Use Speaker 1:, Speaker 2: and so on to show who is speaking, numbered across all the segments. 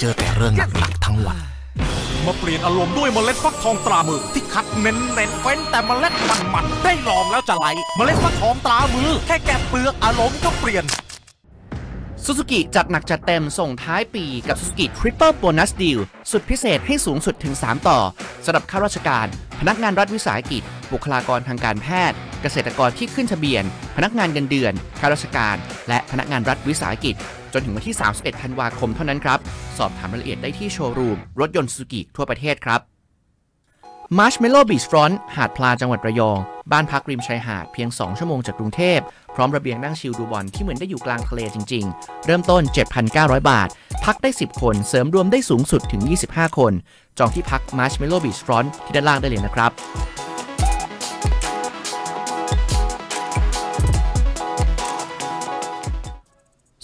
Speaker 1: เจอแต่เรื่องหนักๆทั้งวันมาเปลี่ยนอารมณ์ด้วยเมล็ดฟักทองตรามือ ที่คัดเน้นเน้นเฟ้นแต่เมล็ดมันมันได้ลองแล้วจะไหลเมล็ดฟักทองตรามือ แค่แกะเปลือกอารมณ์ก็เปลี่ยนซูซูกิจัดหนักจัดเต็มส่งท้ายปีกับซูซูกิทริปเปิลโบนัสดีลสุดพิเศษให้สูงสุดถึง 3 ต่อ สำหรับข้าราชการ พนักงานรัฐวิสาหกิจบุคลากรทางการแพทย์เกษตรกรที่ขึ้นทะเบียน พนักงานเงินเดือน ข้าราชการ และพนักงานรัฐวิสาหกิจ จนถึงวันที่ 31 ธันวาคมเท่านั้นครับ สอบถามรายละเอียดได้ที่โชว์รูม รถยนต์ซูกิทั่วประเทศครับ Marshmallow Beach Front หาดพลาจังหวัดระยองบ้านพักริมชายหาด เพียง 2 ชั่วโมงจากกรุงเทพพร้อมระเบียงนั่งชิลดูบอลที่เหมือนได้อยู่กลางทะเลจริงๆเริ่มต้น 7,900 บาท พักได้ 10 คนเสริมรวมได้สูงสุดถึง 25 คน จองที่พัก Marshmallow Beach Front ที่ด้านล่างได้เลยนะครับ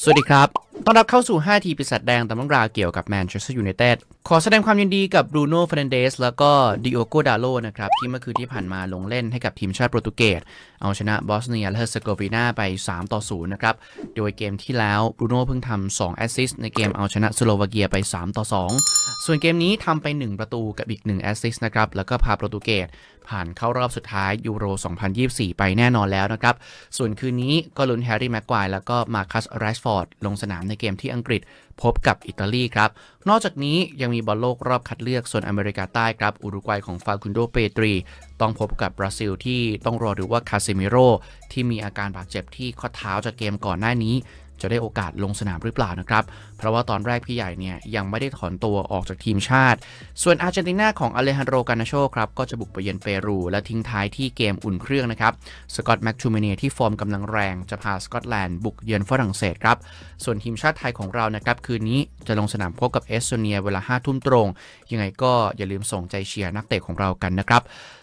Speaker 1: สวัสดีครับ ต้อนรับเข้าสู่ 5 ทีปีศาจแดงตำรางราเกี่ยวกับแมนเชสเตอร์ยูไนเต็ดขอแสดงความยินดีกับบรูโน่เฟรนเดสแล้วก็ดิโอโกดาโลนะครับ ที่เมื่อคืนที่ผ่านมาลงเล่นให้กับทีมชาติโปรตุเกสเอาชนะบอสเนียและเฮอร์เซโกวีนาไป3ต่อ0นะครับ โดยเกมที่แล้วบรูโน่เพิ่งทำ2แอสซิสต์ในเกมเอาชนะสโลวาเกียไป3ต่อ2 ส่วนเกมนี้ทำไป 1 ประตูกับอีก 1 แอสซิสต์นะครับแล้วก็พาโปรตุเกสผ่านเข้ารอบสุดท้ายยูโร2024 ไปแน่นอนแล้วนะครับส่วนคืนนี้ก็ลุ้นแฮร์รี่แม็กควายแล้วก็มาคัสไรส์ฟอร์ดลงสนามในเกมที่อังกฤษพบกับอิตาลีครับ นอกจากนี้ยังมีบอลโลกรอบคัดเลือก ส่วนอเมริกาใต้ครับ อุรุกวัยของฟาคุนโดเปตรีต้องพบกับบราซิลที่ต้องรอดูว่าคาซิมิโรที่มีอาการบาดเจ็บที่ข้อเท้าจากเกมก่อนหน้านี้จะได้โอกาสลงสนามหรือเปล่านะครับ เพราะว่าตอนแรกพี่ใหญ่เนี่ยยังไม่ได้ถอนตัวออกจากทีมชาติ ส่วนอาร์เจนตินาของอเลฮันโรกานาโชครับก็จะบุกไปเยือนเปรู และทิ้งท้ายที่เกมอุ่นเครื่องนะครับ สกอตแม็กชูเมเนที่ฟอร์มกำลังแรงจะพาสกอตแลนด์บุกเยือนฝรั่งเศสครับ ส่วนทีมชาติไทยของเรานะครับคืนนี้จะลงสนามพบกับเอสโตเนียเวลา 5 ทุ่มตรง ยังไงก็อย่าลืมส่งใจเชียร์นักเตะของเรากันนะครับ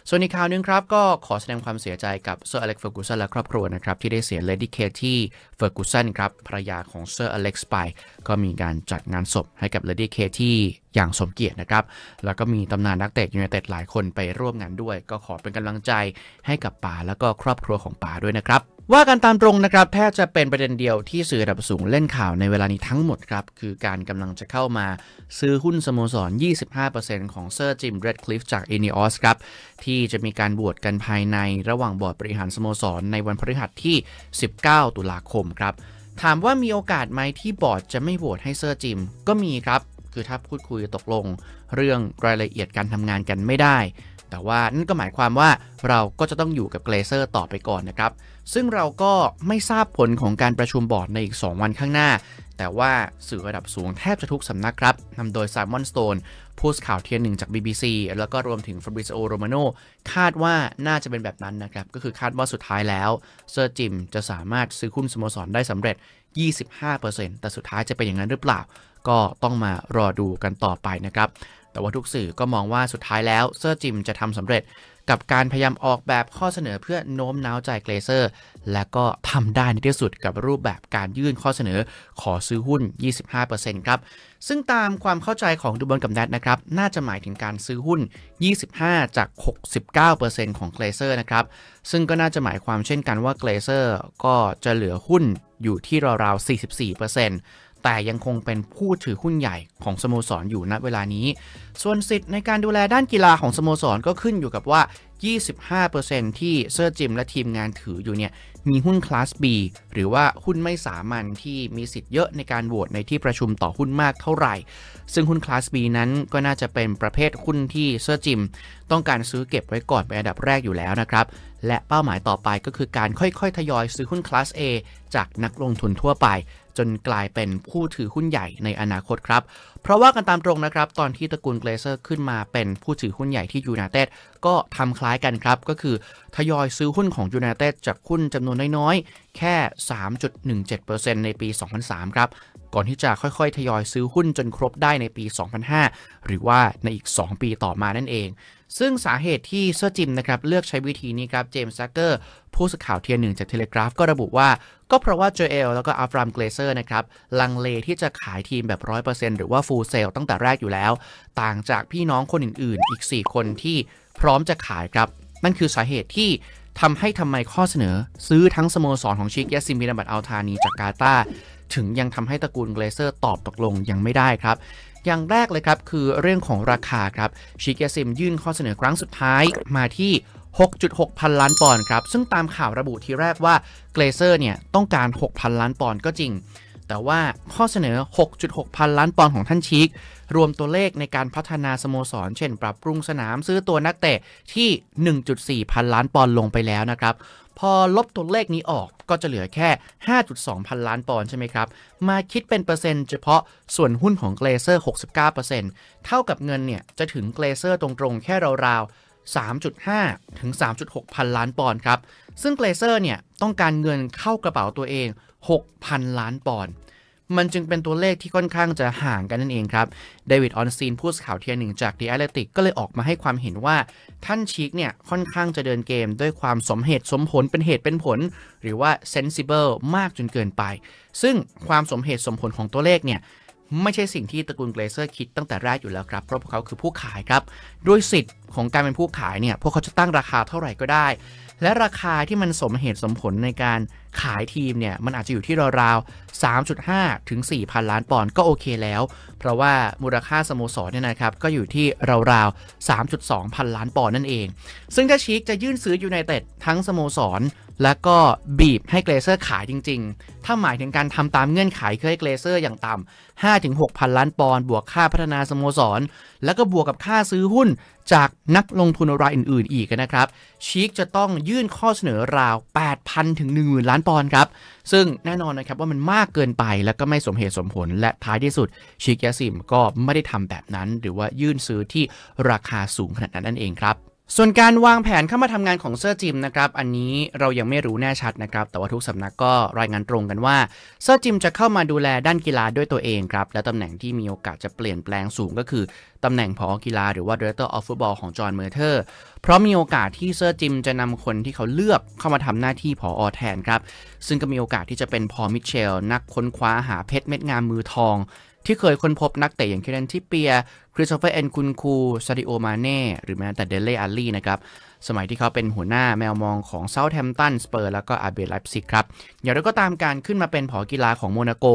Speaker 1: ส่วนในข่าวนึงครับ ก็ขอแสดงความเสียใจกับเซอร์อเล็กเฟอร์กูสันและครอบครัวนะครับ ที่ได้เสียเลดี้เคที่เฟอร์กูสันครับ ภรรยาของเซอร์อเล็กซ์ไป ก็มีการจัดงานศพให้กับเลดี้เคที่อย่างสมเกียรตินะครับ แล้วก็มีตำนานนักเตะยูไนเต็ดหลายคนไปร่วมงานด้วย ก็ขอเป็นกำลังใจให้กับป๋าแล้วก็ครอบครัวของป๋าด้วยนะครับ ว่ากันตามตรงนะครับ แทบจะเป็นประเด็นเดียวที่สื่อระดับสูงเล่นข่าวในเวลานี้ทั้งหมดครับ คือการกำลังจะเข้ามาซื้อหุ้นสโมสร 25%ของเซอร์จิม เรดคลิฟจากเอเนออสครับที่จะมีการบวชกันภายในระหว่างบอร์ดบริหารสโมสรในวันพฤหัสที่ 19 ตุลาคมครับถามว่ามีโอกาสไหมที่บอร์ดจะไม่โหวตให้เซอร์จิมก็มีครับคือถ้าพูดคุยตกลงเรื่องรายละเอียดการทำงานกันไม่ได้ แต่ว่านั่นก็หมายความว่าเราก็จะต้องอยู่กับเกรเซอร์ต่อไปก่อนนะครับ ซึ่งเราก็ไม่ทราบผลของการประชุมบอร์ดในอีก 2 วันข้างหน้า แต่ว่าสื่อระดับสูงแทบจะทุกสำนักครับนำโดย s ซมอนสโตนผู้ข่าวเทียนหนึ่งจาก BBC แล้วก็รวมถึงฟร b r ิ z i โรมา a n คาดว่าน่าจะเป็นแบบนั้นนะครับ ก็คือคาดว่าสุดท้ายแล้วเซอร์จิมจะสามารถซื้อหุ้นสโมสรได้สำเร็จ 25%แต่สุดท้ายจะเป็นอย่างนั้นหรือเปล่าก็ต้องมารอดูกันต่อไปนะครับ แต่ว่าทุกสื่อก็มองว่าสุดท้ายแล้วเซอร์จิมจะทำสำเร็จกับการพยายามออกแบบข้อเสนอเพื่อโน้มน้าวใจเกรเซอร์และก็ทำได้ในที่สุดกับรูปแบบการยื่นข้อเสนอขอซื้อหุ้น 25%ครับ ซึ่งตามความเข้าใจของดูบอลกับแนทนะครับ น่าจะหมายถึงการซื้อหุ้น 25 จาก 69%ของเกรเซอร์นะครับ ซึ่งก็น่าจะหมายความเช่นกันว่าเกรเซอร์ก็จะเหลือหุ้นอยู่ที่ราวๆ 44%แต่ยังคงเป็นผู้ถือหุ้นใหญ่ของสโมสรออยู่ณเวลานี้ ส่วนสิทธิ์ในการดูแลด้านกีฬาของสโมสรก็ขึ้นอยู่กับว่า25%ที่เซอร์จิมและทีมงานถืออยู่เนี่ยมีหุ้นคลาส B หรือว่าหุ้นไม่สามัญที่มีสิทธิ์เยอะในการโหวตในที่ประชุมต่อหุ้นมากเท่าไหร่ ซึ่งหุ้นคลาส B นั้นก็น่าจะเป็นประเภทหุ้นที่เซอร์จิม ต้องการซื้อเก็บไว้ก่อนเป็นอันดับแรกอยู่แล้วนะครับ และเป้าหมายต่อไปก็คือการค่อยๆทยอยซื้อหุ้นคลาส A จากนักลงทุนทั่วไป จนกลายเป็นผู้ถือหุ้นใหญ่ในอนาคตครับเพราะว่ากันตามตรงนะครับ ตอนที่ตระกูลเกรเซอร์ ขึ้นมาเป็นผู้ถือหุ้นใหญ่ที่ยูไนเต็ดก็ทำคล้ายกันครับก็คือทยอยซื้อหุ้นของยูไนเต็ดจากหุ้นจำนวนน้อยแค่ 3.17%ในปี 2003 ครับ ก่อนที่จะค่อย ๆ ทยอยซื้อหุ้นจนครบได้ในปี 2005 หรือว่าในอีก 2 ปีต่อมานั่นเอง ซึ่งสาเหตุที่เซอร์จิมนะครับเลือกใช้วิธีนี้ครับเจมส์ซักเกอร์ ผู้สื่อข่าวเทียหนึ่งจากเทเลกราฟก็ระบุว่าก็เพราะว่าโจเอลแล้วก็อัฟรามเกรเซอร์นะครับ ลังเลที่จะขายทีมแบบ 100%หรือว่าฟูลเซลตั้งแต่แรกอยู่แล้ว ต่างจากพี่น้องคนอื่นๆ อีก 4 คนที่พร้อมจะขายครับ นั่นคือสาเหตุที่ทำให้ทำไมข้อเสนอ ซื้อทั้งสโมสรของชิกยาซิมินบัตอัลธานีจากกาตาถึงยังทำให้ตระกูลเกรเซอร์ตอบตกลงยังไม่ได้ครับ อย่างแรกเลยครับ คือเรื่องของราคาครับชิกยาซิมยื่นข้อเสนอครั้งสุดท้ายมาที่ 6.6 พันล้านปอนด์ครับซึ่งตามข่าวระบุทีแรกว่าเกรเซอร์เนี่ยต้องการ 6,000 ล้านปอนด์ก็จริงแต่ว่าข้อเสนอ 6.6 พันล้านปอนด์ของท่านชีก รวมตัวเลขในการพัฒนาสโมสร เช่นปรับปรุงสนามซื้อตัวนักเตะ ที่ 1.4 พันล้านปอนด์ลงไปแล้วนะครับ พอลบตัวเลขนี้ออกก็จะเหลือแค่ 5.2 พันล้านปอนด์ใช่ไหมครับ มาคิดเป็นเปอร์เซ็นต์เฉพาะส่วนหุ้นของเกลเซอร์ 69%เท่ากับเงินเนี่ยจะถึงเกลเซอร์ตรงๆแค่ราวๆ3.5 ถึง 3.6 พันล้านปอนด์ครับ ซึ่งเกรเซอร์เนี่ยต้องการเงินเข้ากระเป๋าตัวเอง 6,000 ล้านปอนด์ มันจึงเป็นตัวเลขที่ค่อนข้างจะห่างกันนั่นเองครับ เดวิด ออนซีนผู้สข่าวเทียหนึ่งจากดีแอเ h ลติกก็เลยออกมาให้ความเห็นว่าท่านชีกเนี่ยค่อนข้างจะเดินเกมด้วยความสมเหตุสมผลเป็นเหตุเป็นผลหรือว่าเซนซิเบิลมากจนเกินไป ซึ่งความสมเหตุสมผลของตัวเลขเนี่ยไม่ใช่สิ่งที่ตระกูลเกรเซอร์คิดตั้งแต่แรกอยู่แล้วครับ เพราะพวกเขาคือผู้ขายครับ ด้วยสิทธิ์ของการเป็นผู้ขายเนี่ยพวกเขาจะตั้งราคาเท่าไหร่ก็ได้และราคาที่มันสมเหตุสมผลในการขายทีมเนี่ย มันอาจจะอยู่ที่ราวๆ3.5 ถึง4พันล้านปอนด์ก็โอเคแล้ว เพราะว่ามูลค่าสโมสรเนี่ยนะครับก็อยู่ที่ราวๆ3.2 พันล้านปอนด์นั่นเอง ซึ่งถ้าชิกจะยื่นซื้อยูไนเต็ดทั้งสโมสรและก็บีบให้เกรเซอร์ขายจริงๆ ถ้าหมายถึงการทำตามเงื่อนไขเห้เกรเซอร์อย่างต่ำ5ถึงกพันล้านปอนด์บวกค่าพัฒนาสโมสรแล้วก็บวกกับค่าซื้อหุ้นจากนักลงทุนรายอื่น ๆ อีกนะครับชิกจะต้องยยื่นข้อเสนอราว 8,000 ถึง 10,000 ล้านปอนด์ครับ ซึ่งแน่นอนนะครับว่ามันมากเกินไป และก็ไม่สมเหตุสมผล และท้ายที่สุด ชิกยาซิมก็ไม่ได้ทำแบบนั้น หรือว่ายื่นซื้อที่ราคาสูงขนาดนั้นนั่นเองครับส่วนการวางแผนเข้ามาทำงานของเซอร์จิมนะครับ อันนี้เรายังไม่รู้แน่ชัดนะครับ แต่ว่าทุกสำนักก็รายงานตรงกันว่า เซอร์จิมจะเข้ามาดูแลด้านกีฬาด้วยตัวเองครับ และตำแหน่งที่มีโอกาสจะเปลี่ยนแปลงสูงก็คือตำแหน่งผอกีฬาหรือว่า Director of Football ของจอห์นเมอร์เทอร์เพราะมีโอกาสที่เซอร์จิมจะนำคนที่เขาเลือกเข้ามาทำหน้าที่ผออแทนครับซึ่งก็มีโอกาสที่จะเป็นพอมิเชล นักค้นคว้าหาเพชรเม็ดงามมือทองที่เคยค้นพบนักเตะอย่างเคเรนทิเปีย คริสโตเฟอร์เอนคุนคู ซาดิโอมาเน่ หรือแม้แต่เดเลอาลีนะครับ สมัยที่เขาเป็นหัวหน้าแมวมองของเซาท์แฮมป์ตันสเปอร์แล้วก็อาเบไลฟ์ซิกครับอย่างไรก็ตามการขึ้นมาเป็นผอกีฬาของโมนาโก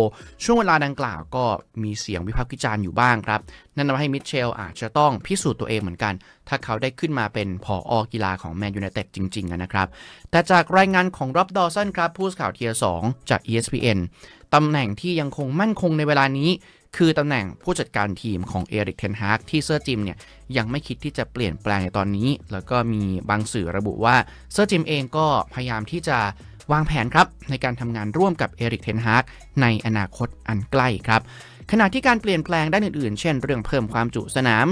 Speaker 1: ช่วงเวลาดังกล่าวก็มีเสียงวิพากษ์วิจารณ์อยู่บ้างครับ นั่นทำให้มิเชลอาจจะต้องพิสูจน์ตัวเองเหมือนกันถ้าเขาได้ขึ้นมาเป็นผออกีฬาของแมนยูไนเต็ดจริงๆนะครับแต่จากรายงานของรอบดอสันครับผู้ข่าวเทียร์2จาก ESPN ตำแหน่งที่ยังคงมั่นคงในเวลานี้คือตำแหน่งผู้จัดการทีมของเอริกเทนฮากที่เซอร์จิมเนี่ยยังไม่คิดที่จะเปลี่ยนแปลงในตอนนี้ แล้วก็มีบางสื่อระบุว่าเซอร์จิมเองก็พยายามที่จะวางแผนครับในการทำงานร่วมกับเอริกเทนฮากในอนาคตอันใกล้ครับขณะที่การเปลี่ยนแปลงด้านอื่นๆ เช่นเรื่องเพิ่มความจุสนาม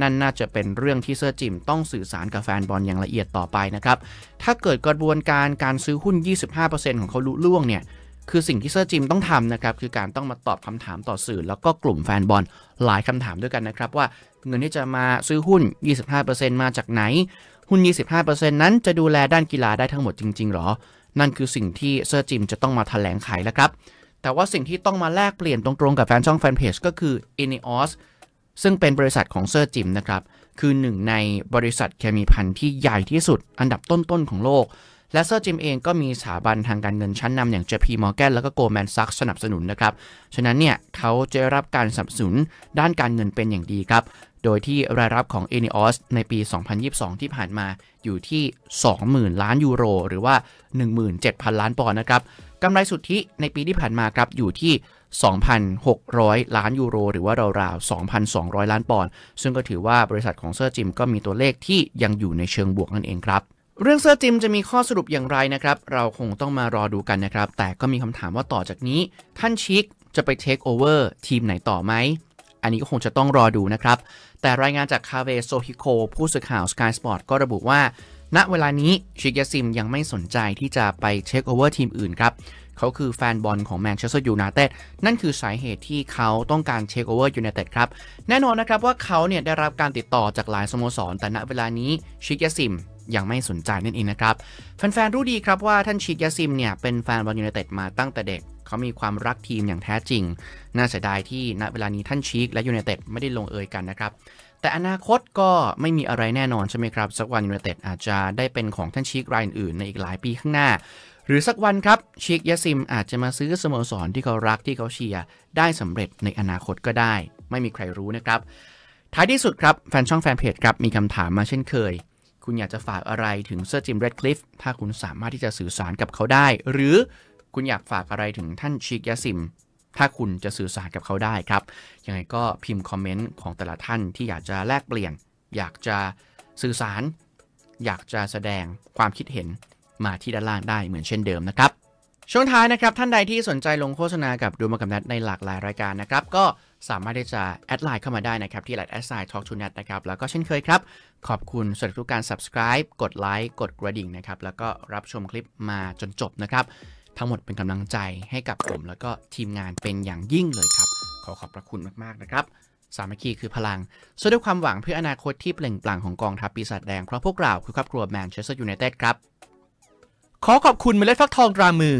Speaker 1: นั่นน่าจะเป็นเรื่องที่เซอร์จิมต้องสื่อสารกับแฟนบอลอย่างละเอียดต่อไปนะครับถ้าเกิดกระบวนการการซื้อหุ้น 25%ของเขาลุล่วงเนี่ยคือสิ่งที่เซอร์จิมต้องทำนะครับคือการต้องมาตอบคำถามต่อสื่อ แล้วก็กลุ่มแฟนบอลหลายคำถามด้วยกันนะครับว่าเงินที่จะมาซื้อหุ้น 25%มาจากไหน หุ้น 25%นั้นจะดูแลด้านกีฬาได้ทั้งหมดจริงๆหรอ นั่นคือสิ่งที่เซอร์จิมจะต้องมาถแถลงไขแล้วครับแต่ว่าสิ่งที่ต้องมาแลกเปลี่ยนตรงๆกับแฟนช่องแฟนเพจก็คือ i n e o s ซึ่งเป็นบริษัทของเซอร์จิมนะครับคือหนึ่งในบริษัทเคมีพันที่ใหญ่ที่สุดอันดับต้นๆของโลกและเซอร์จิมเองก็มีสถาบันทางการเงินชั้นนำอย่าง JP Morgan แล้วก็โกลแมนซักสนับสนุนนะครับ ฉะนั้นเนี่ยเขาจะได้รับการสนับสนุนด้านการเงินเป็นอย่างดีครับ โดยที่รายรับของ e n e o s ในปี 2022 ที่ผ่านมาอยู่ที่ 20,000 ล้านยูโร หรือว่า 17,000 ล้านปอนด์นะครับกำไรสุทธิในปีที่ผ่านมาครับอยู่ที่ 2,600 ล้านยูโร หรือว่าราวๆ 2,200 ล้านปอนด์ ซึ่งก็ถือว่าบริษัทของเซอร์จิมก็มีตัวเลขที่ยังอยู่ในเชิงบวกนั่นเองครับเรื่องเสื้อจิมจะมีข้อสรุปอย่างไรนะครับ เราคงต้องมารอดูกันนะครับ แต่ก็มีคำถามว่าต่อจากนี้ ท่านชิกจะไปเทคโอเวอร์ทีมไหนต่อไหม อันนี้ก็คงจะต้องรอดูนะครับ แต่รายงานจากคาเวโซฮิโคผู้สื่อข่าวสกายสปอร์ตก็ระบุว่าณเวลานี้ชิกยาซิมยังไม่สนใจที่จะไปเทคโอเวอร์ทีมอื่นครับ เขาคือแฟนบอลของแมนเชสเตอร์ยูไนเต็ด นั่นคือสาเหตุที่เขาต้องการเทคโอเวอร์ยูไนเต็ดครับ แน่นอนนะครับว่าเขาเนี่ยได้รับการติดต่อจากหลายสโมสร แต่ณเวลานี้ชิกยาซิมยังไม่สนใจนั่นเองนะครับแฟนๆรู้ดีครับว่าท่านชิกยาซิมเนี่ยเป็นแฟนบอลยูไนเต็ดมาตั้งแต่เด็กเขามีความรักทีมอย่างแท้จริง น่าเสียดายที่ณเวลานี้ท่านชิกและยูไนเต็ดไม่ได้ลงเอยกันนะครับแต่อนาคตก็ไม่มีอะไรแน่นอนใช่ไหมครับ สักวันยูไนเต็ดอาจจะได้เป็นของท่านชิกรายอื่นในอีกหลายปีข้างหน้า หรือสักวันครับชิกยาซิมอาจจะมาซื้อสโมสรที่เขารักที่เขาเชียร์ได้สำเร็จในอนาคตก็ได้ ไม่มีใครรู้นะครับท้ายที่สุดครับแฟนช่องแฟนเพจครับมีคำถามมาเช่นเคยคุณอยากจะฝากอะไรถึงเซอร์จิมเรดคลิฟถ้าคุณสามารถที่จะสื่อสารกับเขาได้ หรือคุณอยากฝากอะไรถึงท่านชิกยาซิมถ้าคุณจะสื่อสารกับเขาได้ครับ ยังไงก็พิมพ์คอมเมนต์ของแต่ละท่านที่อยากจะแลกเปลี่ยน อยากจะสื่อสาร อยากจะแสดงความคิดเห็นมาที่ด้านล่างได้เหมือนเช่นเดิมนะครับ ช่วงท้ายนะครับท่านใดที่สนใจลงโฆษณากับดูมากับนัดในหลากหลายรายการนะครับก็สามารถที่จะแอดไลน์เข้ามาได้นะครับ ที่ line s i talk to net นะครับ แล้วก็เช่นเคยครับ ขอบคุณสำหรับทุกการ subscribe กดไลค์กดกระดิ่งนะครับ แล้วก็รับชมคลิปมาจนจบนะครับ ทั้งหมดเป็นกำลังใจให้กับผม แล้วก็ทีมงานเป็นอย่างยิ่งเลยครับ ขอขอบพระคุณมากๆนะครับ สามัคคีคือพลังสู้ด้วยความหวังเพื่ออนาคตที่เปล่งปลั่งของกองทัพปีศาจแดงเพราะพวกเราคือครอบครัวแมนเชสเตอร์ยูไนเต็ดครับขอขอบคุณเมล็ดฟักทองตรามือ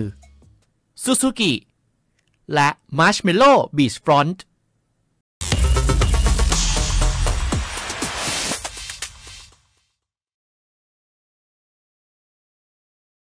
Speaker 1: ซูซูกิและมาร์ชเมลโล่บีชฟรอนต์